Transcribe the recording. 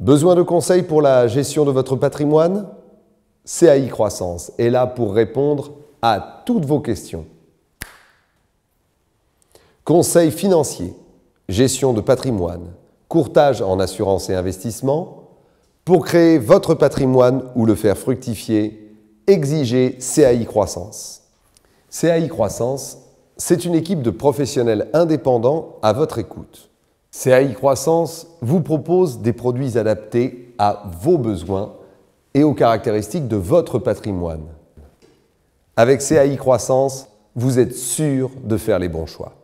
Besoin de conseils pour la gestion de votre patrimoine CAI Croissance est là pour répondre à toutes vos questions. Conseils financiers, gestion de patrimoine, courtage en assurance et investissement. Pour créer votre patrimoine ou le faire fructifier, exigez CAI Croissance. CAI Croissance, c'est une équipe de professionnels indépendants à votre écoute. CAI Croissance vous propose des produits adaptés à vos besoins et aux caractéristiques de votre patrimoine. Avec CAI Croissance, vous êtes sûr de faire les bons choix.